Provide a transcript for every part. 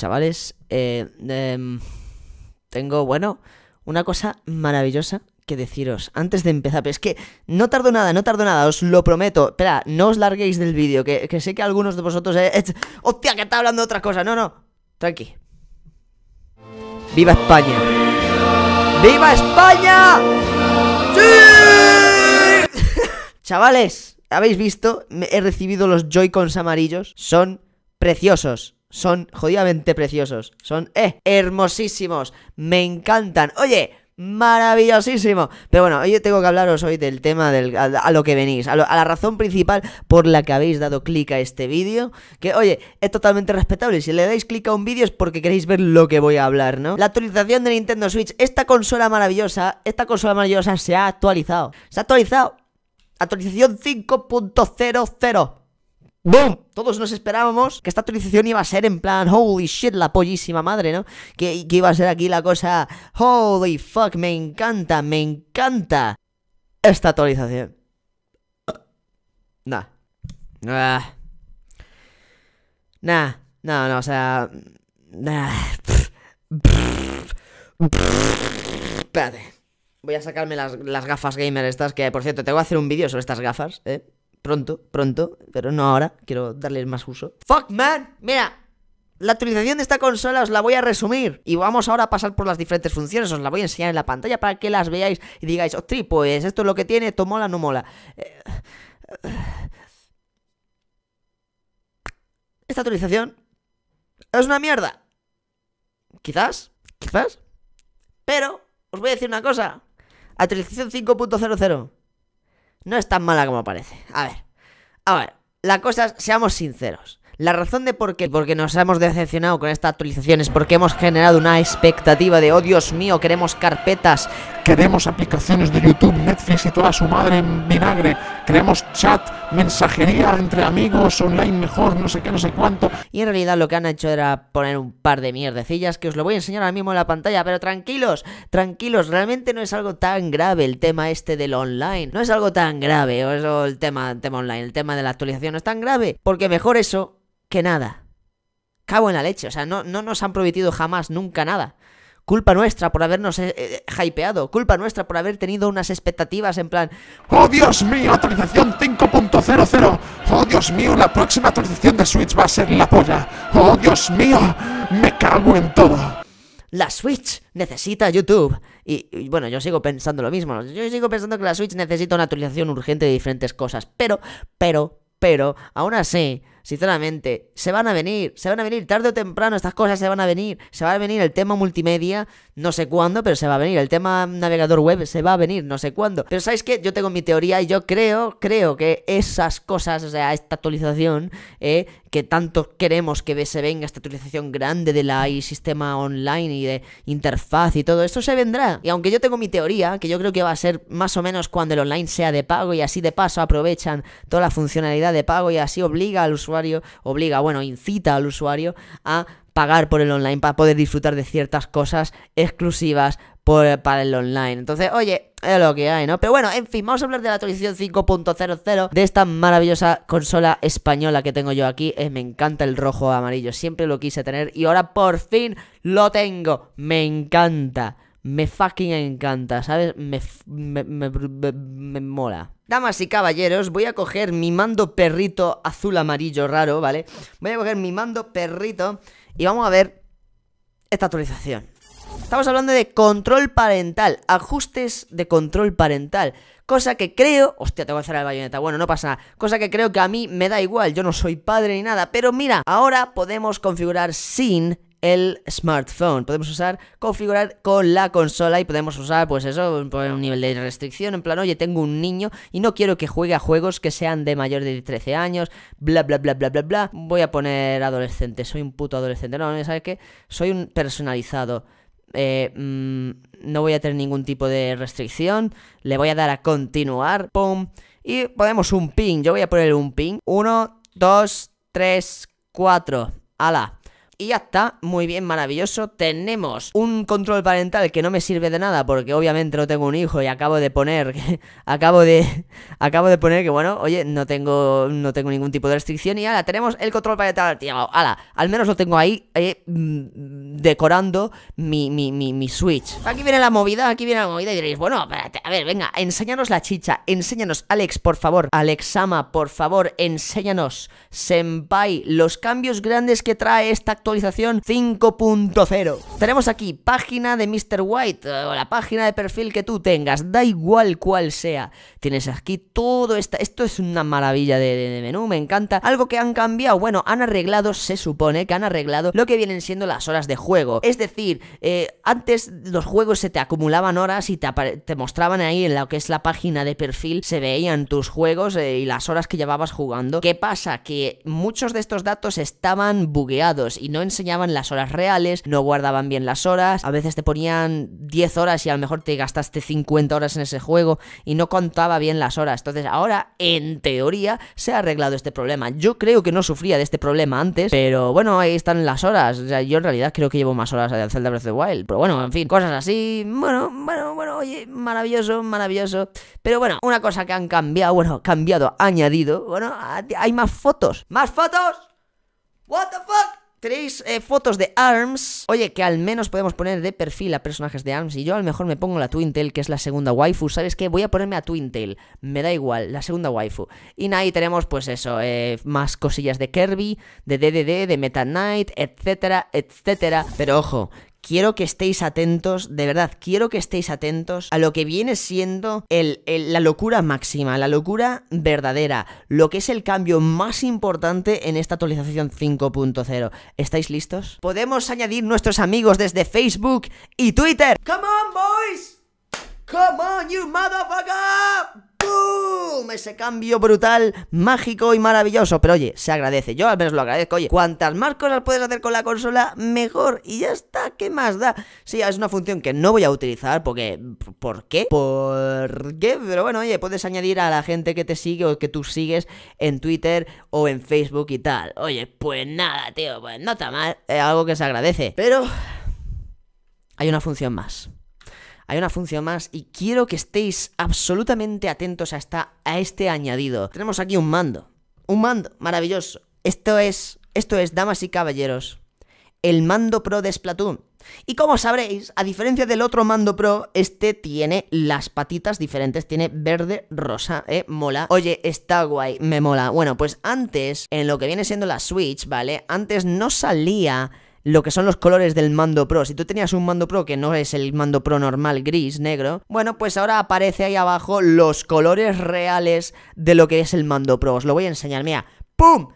Chavales, eh, em, tengo, bueno, una cosa maravillosa que deciros antes de empezar. Pero es que no tardo nada, no tardo nada, os lo prometo. Espera, no os larguéis del vídeo, que, sé que algunos de vosotros... Eh, eh, ¡Hostia, que está hablando de otra cosa! No, no, tranqui. ¡Viva España! ¡Viva España! ¡Sí! Chavales, habéis visto, he recibido los Joy-Cons amarillos. Son preciosos son jodidamente preciosos. Son, eh, hermosísimos. Me encantan. Oye, maravillosísimo. Pero bueno, yo tengo que hablaros hoy del tema a, lo que venís, a, la razón principal por la que habéis dado clic a este vídeo. Que oye, es totalmente respetable. Si le dais clic a un vídeo es porque queréis ver lo que voy a hablar, ¿no? La actualización de Nintendo Switch, esta consola maravillosa, esta consola maravillosa se ha actualizado. Se ha actualizado. Actualización 5.00. ¡Boom! Todos nos esperábamos que esta actualización iba a ser en plan, holy shit, la pollísima madre, ¿no? Que, iba a ser aquí la cosa, holy fuck, me encanta, me encanta esta actualización. Nah. Nah. Nah. No, no, o sea... Nah. Espérate. Voy a sacarme las, gafas gamer estas, que por cierto, tengo que hacer un vídeo sobre estas gafas, ¿eh? pronto, pronto, pero no ahora, quiero darles más uso. ¡Fuck, man! Mira, la actualización de esta consola os la voy a resumir y vamos ahora a pasar por las diferentes funciones, os la voy a enseñar en la pantalla para que las veáis y digáis, ostri, pues esto es lo que tiene, tomó la, no mola. Eh, esta actualización es una mierda. Quizás, quizás. Pero os voy a decir una cosa. Actualización 5.00 no es tan mala como parece. A ver, a ver, la cosa, seamos sinceros. La razón de por qué porque nos hemos decepcionado con esta actualización es porque hemos generado una expectativa de, oh Dios mío, queremos carpetas, queremos aplicaciones de YouTube, Netflix y toda su madre en vinagre, queremos chat, mensajería entre amigos, online mejor, no sé qué, no sé cuánto. Y en realidad lo que han hecho era poner un par de mierdecillas que os lo voy a enseñar ahora mismo en la pantalla, pero tranquilos, tranquilos, realmente no es algo tan grave el tema este del online, no es algo tan grave, o el tema, el tema online, el tema de la actualización no es tan grave, porque mejor eso que nada. Cabo en la leche, o sea, no, nos han prohibido jamás, nunca nada. Culpa nuestra por habernos eh, eh, hypeado, culpa nuestra por haber tenido unas expectativas en plan... ¡Oh, Dios mío! Actualización 5.00. ¡Oh, Dios mío! La próxima actualización de Switch va a ser la polla. ¡Oh, Dios mío! Me cago en todo la Switch necesita YouTube. Y, y, bueno, yo sigo pensando lo mismo. Yo sigo pensando que la Switch necesita una actualización urgente de diferentes cosas. Pero, pero, pero, aún así, Sinceramente, se van a venir, se van a venir tarde o temprano, estas cosas se van a venir. Se va a venir el tema multimedia, no sé cuándo, pero se va a venir. El tema navegador web se va a venir, no sé cuándo. Pero ¿sabéis qué? Yo tengo mi teoría y yo creo, creo que esas cosas, o sea, esta actualización, eh, que tanto queremos que se venga esta actualización grande de la y sistema online y de interfaz y todo, esto se vendrá. Y aunque yo tengo mi teoría, que yo creo que va a ser más o menos cuando el online sea de pago y así de paso aprovechan toda la funcionalidad de pago y así obliga al usuario obliga, bueno, incita al usuario a pagar por el online para poder disfrutar de ciertas cosas exclusivas para el online. Entonces, oye, es lo que hay, ¿no? Pero bueno, en fin, vamos a hablar de la actualización 5.00 de esta maravillosa consola española que tengo yo aquí. Eh, me encanta el rojo amarillo, siempre lo quise tener y ahora por fin lo tengo. Me encanta. Me fucking encanta, ¿sabes? me, me, me mola. Damas y caballeros, voy a coger mi mando perrito azul amarillo raro, ¿vale? Voy a coger mi mando perrito y vamos a ver esta actualización. Estamos hablando de control parental, ajustes de control parental. Cosa que creo... Hostia, tengo que cerrar el bayoneta. Bueno, no pasa nada. Cosa que creo que a mí me da igual. Yo no soy padre ni nada. Pero mira, ahora podemos configurar sin el smartphone. Podemos usar, configurar con la consola y podemos usar, pues eso, poner pues, un nivel de restricción. En plan, oye, tengo un niño y no quiero que juegue a juegos que sean de mayor de 13 años, bla, bla, bla, bla, bla, bla. Voy a poner adolescente, soy un puto adolescente. No, ¿sabes qué? Soy un personalizado. Eh, mm, no voy a tener ningún tipo de restricción. Le voy a dar a continuar. ¡Pum! Y ponemos un ping. Yo voy a poner un ping. Uno, dos, tres, cuatro. ¡Hala! y ya está, muy bien, maravilloso. Tenemos un control parental que no me sirve de nada porque obviamente no tengo un hijo y acabo de poner, acabo de, acabo de poner que bueno, oye, no tengo, no tengo ningún tipo de restricción y ahora tenemos el control parental activado. Ala, al menos lo tengo ahí eh, mm, decorando mi, mi, Switch. Aquí viene la movida, aquí viene la movida y diréis, bueno, a ver, venga, enséñanos la chicha, enséñanos, Alex, por favor, Alexama, por favor, enséñanos, Senpai, los cambios grandes que trae esta actualidad actualización 5.0. Tenemos aquí página de Mr. White eh, o la página de perfil que tú tengas, da igual cuál sea. Tienes aquí todo esto, esto es una maravilla de, menú, me encanta. Algo que han cambiado, bueno, han arreglado, se supone que han arreglado lo que vienen siendo las horas de juego. Es decir, eh, antes los juegos se te acumulaban horas y te, mostraban ahí en lo que es la página de perfil, se veían tus juegos eh, y las horas que llevabas jugando. ¿Qué pasa? Que muchos de estos datos estaban bugueados y no no enseñaban las horas reales, no guardaban bien las horas, a veces te ponían 10 horas y a lo mejor te gastaste 50 horas en ese juego y no contaba bien las horas. Entonces ahora, en teoría, se ha arreglado este problema. Yo creo que no sufría de este problema antes, pero bueno, ahí están las horas. O sea, yo en realidad creo que llevo más horas de Zelda Breath of the Wild. Pero bueno, en fin, cosas así. Bueno, bueno, bueno, oye, maravilloso, maravilloso. Pero bueno, una cosa que han cambiado, bueno, cambiado, añadido, bueno, hay más fotos. ¡Más fotos! What the fuck? Tres eh, fotos de ARMS. Oye, que al menos podemos poner de perfil a personajes de ARMS. Y yo a lo mejor me pongo la Twintel que es la segunda waifu. ¿Sabes qué? Voy a ponerme a Twintel Me da igual, la segunda waifu. Y ahí tenemos, pues eso, eh, más cosillas de Kirby, de DDD, de Meta Knight, etcétera, etcétera. Pero ojo, quiero que estéis atentos, de verdad, quiero que estéis atentos a lo que viene siendo la locura máxima, la locura verdadera, lo que es el cambio más importante en esta actualización 5.0. ¿Estáis listos? Podemos añadir nuestros amigos desde Facebook y Twitter. ¡Come on, boys! ¡Come on, you motherfucker! ¡Me Ese cambio brutal, mágico y maravilloso. Pero oye, se agradece. Yo al menos lo agradezco. Oye, cuantas más cosas puedes hacer con la consola, mejor. Y ya está, ¿qué más da? Sí, es una función que no voy a utilizar porque... ¿Por qué? ¿Por qué? Pero bueno, oye, puedes añadir a la gente que te sigue o que tú sigues en Twitter o en Facebook y tal. Oye, pues nada, tío, pues no está mal. Es algo que se agradece. Pero... Hay una función más hay una función más y quiero que estéis absolutamente atentos a, esta, a este añadido. Tenemos aquí un mando, un mando maravilloso. Esto es, esto es, damas y caballeros, el mando pro de Splatoon. Y como sabréis, a diferencia del otro mando pro, este tiene las patitas diferentes, tiene verde, rosa, eh, mola. Oye, está guay, me mola. Bueno, pues antes, en lo que viene siendo la Switch, ¿vale? Antes no salía lo que son los colores del mando pro. Si tú tenías un mando pro que no es el mando pro normal gris, negro, bueno, pues ahora aparece ahí abajo los colores reales de lo que es el mando pro. Os lo voy a enseñar, mira. ¡Pum!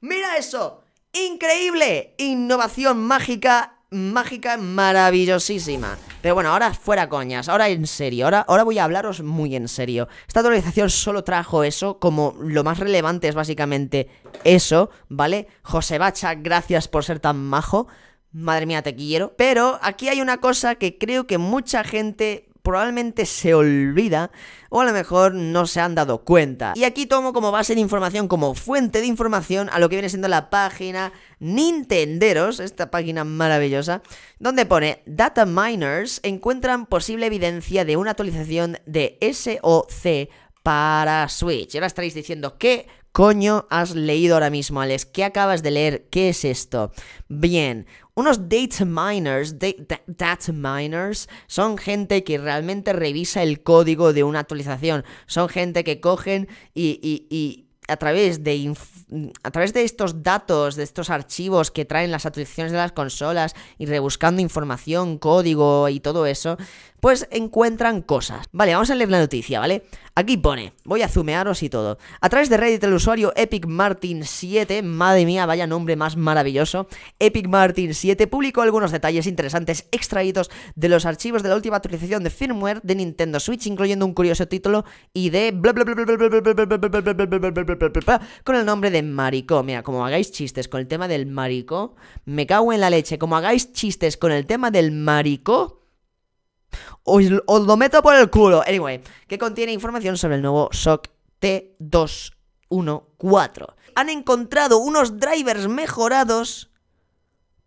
¡Mira eso! ¡Increíble! Innovación mágica mágica maravillosísima. Pero bueno, ahora fuera coñas, ahora en serio, ahora, ahora voy a hablaros muy en serio. Esta actualización solo trajo eso, como lo más relevante es básicamente eso, ¿vale? José Bacha, gracias por ser tan majo. Madre mía, te quiero. Pero aquí hay una cosa que creo que mucha gente probablemente se olvida o a lo mejor no se han dado cuenta. Y aquí tomo como base de información, como fuente de información a lo que viene siendo la página Nintenderos, esta página maravillosa, donde pone Data Miners encuentran posible evidencia de una actualización de SOC para Switch. Y ahora estaréis diciendo, ¿qué coño has leído ahora mismo, Alex? ¿Qué acabas de leer? ¿Qué es esto? Bien, unos data miners, son gente que realmente revisa el código de una actualización. Son gente que cogen y, a través de a través de estos datos, de estos archivos que traen las actualizaciones de las consolas y rebuscando información, código y todo eso, pues encuentran cosas. Vale, vamos a leer la noticia, ¿vale? Aquí pone, voy a zumearos y todo. A través de Reddit el usuario Epic Martin 7, madre mía, vaya nombre más maravilloso, Epic Martin 7 publicó algunos detalles interesantes extraídos de los archivos de la última actualización de firmware de Nintendo Switch, incluyendo un curioso título y de con el nombre de Maricó. Mira, como hagáis chistes con el tema del Maricó, me cago en la leche, como hagáis chistes con el tema del Maricó, os, lo meto por el culo. Anyway, que contiene información sobre el nuevo SOC T214. Han encontrado unos drivers mejorados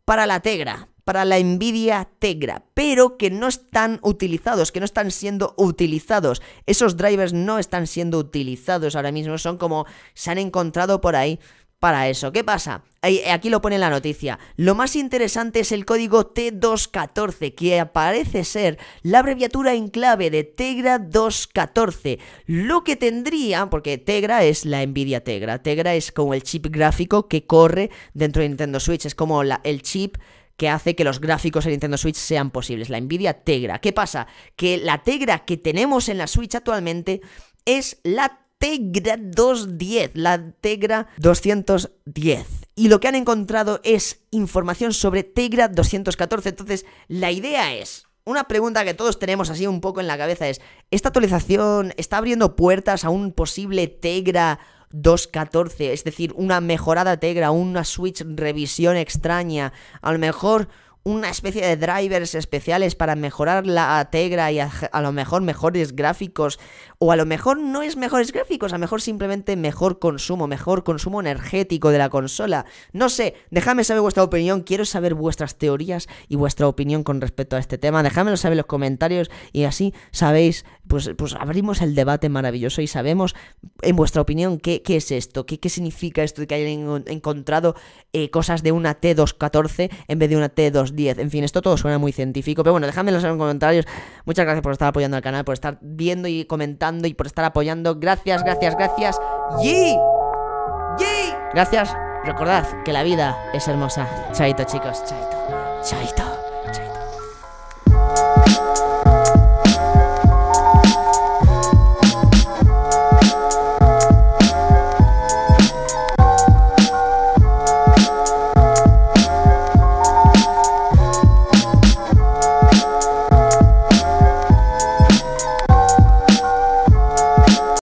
para la Tegra, para la Nvidia Tegra, pero que no están utilizados, que no están siendo utilizados. Esos drivers no están siendo utilizados ahora mismo, son como se han encontrado por ahí para eso. ¿Qué pasa? Aquí lo pone la noticia. Lo más interesante es el código T214, que parece ser la abreviatura en clave de Tegra 214. Lo que tendría, porque Tegra es la Nvidia Tegra. Tegra es como el chip gráfico que corre dentro de Nintendo Switch. Es como el chip que hace que los gráficos en Nintendo Switch sean posibles, la Nvidia Tegra. ¿Qué pasa? Que la Tegra que tenemos en la Switch actualmente es la Tegra 210, la Tegra 210. Y lo que han encontrado es información sobre Tegra 214. Entonces, la idea es, una pregunta que todos tenemos así un poco en la cabeza es, ¿esta actualización está abriendo puertas a un posible Tegra 2.14, es decir, una mejorada Tegra, una Switch revisión extraña, a lo mejor una especie de drivers especiales para mejorar la Tegra y a, lo mejor mejores gráficos, o a lo mejor no es mejores gráficos, a lo mejor simplemente mejor consumo, mejor consumo energético de la consola. No sé, déjame saber vuestra opinión, quiero saber vuestras teorías y vuestra opinión con respecto a este tema, dejadmelo saber en los comentarios y así sabéis, pues, pues abrimos el debate maravilloso y sabemos, en vuestra opinión, qué, es esto, qué, significa esto de que hayan encontrado eh, cosas de una T214 en vez de una T2. En fin, esto todo suena muy científico, pero bueno, dejadmelo en los comentarios. Muchas gracias por estar apoyando al canal, por estar viendo y comentando y por estar apoyando. Gracias, gracias, gracias. y ¡Y! Gracias. Recordad que la vida es hermosa. Chaito, chicos. Chaito. Chaito.